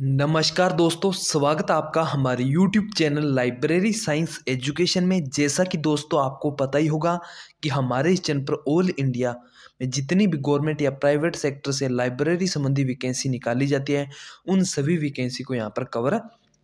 नमस्कार दोस्तों स्वागत आपका हमारे YouTube channel library science education में जैसा कि दोस्तों आपको पता ही होगा कि हमारे इस चैनल पर ऑल इंडिया में जितनी भी गवर्नमेंट या प्राइवेट सेक्टर से लाइब्रेरी संबंधी वैकेंसी निकाली जाती है उन सभी वैकेंसी को यहाँ पर कवर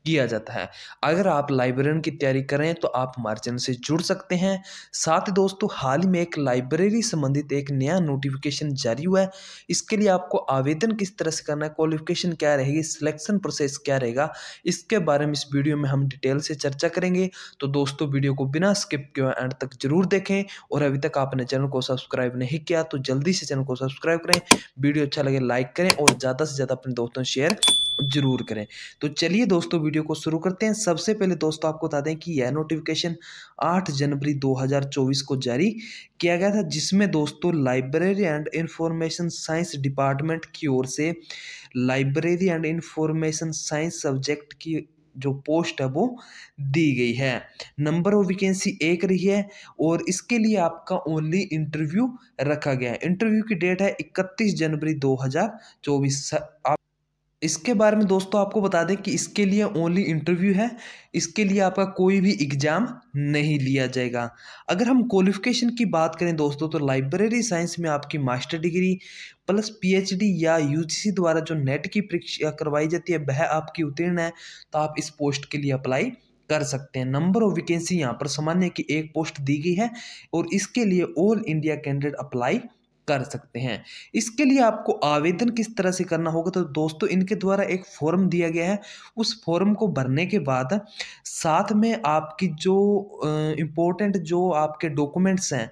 किया जाता है अगर आप लाइब्रेरियन की तैयारी करें तो आप मार्जिन से जुड़ सकते हैं साथ ही दोस्तों हाल ही में एक लाइब्रेरी संबंधित एक नया नोटिफिकेशन जारी हुआ है इसके लिए आपको आवेदन किस तरह से करना है क्वालिफिकेशन क्या रहेगी सिलेक्शन प्रोसेस क्या रहेगा इसके बारे में इस वीडियो में हम डिटेल से चर्चा करेंगे तो दोस्तों वीडियो को बिना स्किप किए एंड तक जरूर देखें और अभी तक आपने चैनल को सब्सक्राइब नहीं किया तो जल्दी से चैनल को सब्सक्राइब करें वीडियो अच्छा लगे लाइक करें और ज़्यादा से ज़्यादा अपने दोस्तों शेयर जरूर करें तो चलिए दोस्तों वीडियो को शुरू करते हैं सबसे पहले दोस्तों आपको बता दें कि यह नोटिफिकेशन 8 जनवरी 2024 को जारी किया गया था जिसमें दोस्तों library and information science department की ओर से library and information science subject की जो पोस्ट है वो दी गई है नंबर ऑफ वैकेंसी एक रही है और इसके लिए आपका ओनली इंटरव्यू रखा गया है इंटरव्यू की डेट है इकतीस जनवरी 2024 आप इसके बारे में दोस्तों आपको बता दें कि इसके लिए ओनली इंटरव्यू है इसके लिए आपका कोई भी एग्ज़ाम नहीं लिया जाएगा अगर हम क्वालिफिकेशन की बात करें दोस्तों तो लाइब्रेरी साइंस में आपकी मास्टर डिग्री प्लस पीएचडी या यूजीसी द्वारा जो नेट की परीक्षा करवाई जाती है वह आपकी उत्तीर्ण है तो आप इस पोस्ट के लिए अप्लाई कर सकते हैं नंबर ऑफ वैकेंसी यहाँ पर सामान्य की एक पोस्ट दी गई है और इसके लिए ऑल इंडिया कैंडिडेट अप्लाई कर सकते हैं इसके लिए आपको आवेदन किस तरह से करना होगा तो दोस्तों इनके द्वारा एक फॉर्म दिया गया है उस फॉर्म को भरने के बाद साथ में आपकी जो इम्पोर्टेंट जो आपके डॉक्यूमेंट्स हैं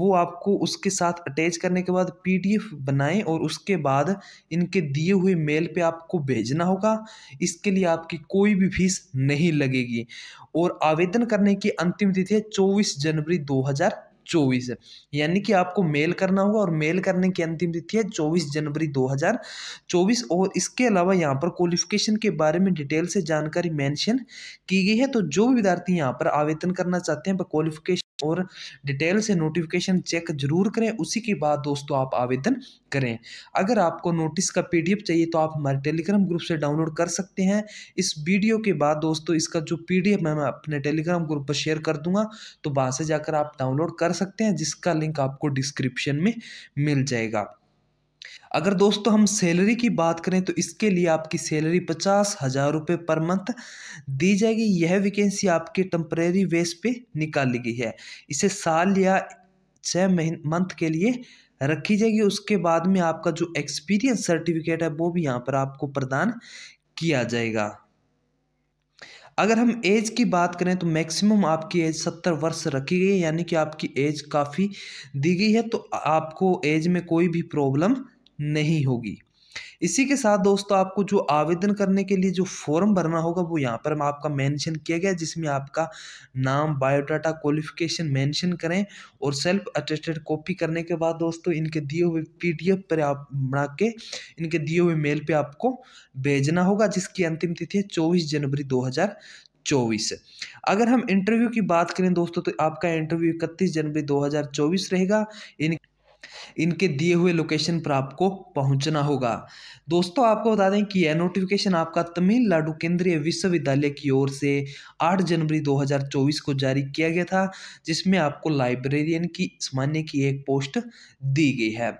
वो आपको उसके साथ अटैच करने के बाद पीडीएफ बनाएं और उसके बाद इनके दिए हुए मेल पे आपको भेजना होगा इसके लिए आपकी कोई भी फीस नहीं लगेगी और आवेदन करने की अंतिम तिथि है चौबीस जनवरी दो चौबीस यानी कि आपको मेल करना होगा और मेल करने की अंतिम तिथि है चौबीस जनवरी दो हज़ार चौबीस और इसके अलावा यहाँ पर क्वालिफिकेशन के बारे में डिटेल से जानकारी मैंशन की गई है तो जो भी विद्यार्थी यहाँ पर आवेदन करना चाहते हैं क्वालिफिकेशन और डिटेल से नोटिफिकेशन चेक जरूर करें उसी के बाद दोस्तों आप आवेदन करें अगर आपको नोटिस का पीडीएफ चाहिए तो आप हमारे टेलीग्राम ग्रुप से डाउनलोड कर सकते हैं इस वीडियो के बाद दोस्तों इसका जो पीडीएफ मैं अपने टेलीग्राम ग्रुप पर शेयर कर दूंगा तो वहाँ से जाकर आप डाउनलोड कर सकते हैं जिसका लिंक आपको डिस्क्रिप्शन में मिल जाएगा अगर दोस्तों हम सैलरी की बात करें तो इसके लिए आपकी सैलरी पचास हज़ार रुपये पर मंथ दी जाएगी यह वैकेंसी आपके टम्परेरी बेस पे निकाली गई है इसे साल या छः महीने मंथ के लिए रखी जाएगी उसके बाद में आपका जो एक्सपीरियंस सर्टिफिकेट है वो भी यहाँ पर आपको प्रदान किया जाएगा अगर हम एज की बात करें तो मैक्सिमम आपकी एज सत्तर वर्ष रखी गई है यानी कि आपकी एज काफ़ी दी गई है तो आपको एज में कोई भी प्रॉब्लम नहीं होगी इसी के साथ दोस्तों आपको जो आवेदन करने के लिए जो फॉर्म भरना होगा वो यहाँ पर आपका मेंशन किया गया जिसमें आपका नाम बायोडाटा क्वालिफिकेशन मेंशन करें और सेल्फ अटेस्टेड कॉपी करने के बाद दोस्तों इनके दिए हुए पीडीएफ पर आप बना के इनके दिए हुए मेल पे आपको भेजना होगा जिसकी अंतिम तिथि है चौबीस जनवरी दो चौबीस अगर हम इंटरव्यू की बात करें दोस्तों तो आपका इंटरव्यू इकतीस जनवरी 2024 रहेगा इन इनके दिए हुए लोकेशन पर आपको पहुंचना होगा दोस्तों आपको बता दें कि यह नोटिफिकेशन आपका तमिलनाडु केंद्रीय विश्वविद्यालय की ओर से 8 जनवरी 2024 को जारी किया गया था जिसमें आपको लाइब्रेरियन की सामान्य की एक पोस्ट दी गई है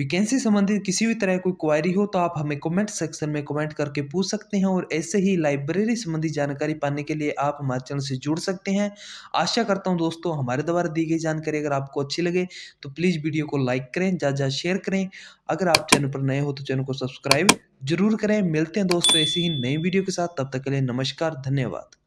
वैकेंसी संबंधित किसी भी तरह कोई क्वायरी हो तो आप हमें कमेंट सेक्शन में कमेंट करके पूछ सकते हैं और ऐसे ही लाइब्रेरी संबंधी जानकारी पाने के लिए आप हमारे चैनल से जुड़ सकते हैं आशा करता हूं दोस्तों हमारे द्वारा दी गई जानकारी अगर आपको अच्छी लगे तो प्लीज़ वीडियो को लाइक करें ज़्यादा ज़्यादा शेयर करें अगर आप चैनल पर नए हो तो चैनल को सब्सक्राइब जरूर करें मिलते हैं दोस्तों ऐसी ही नई वीडियो के साथ तब तक के लिए नमस्कार धन्यवाद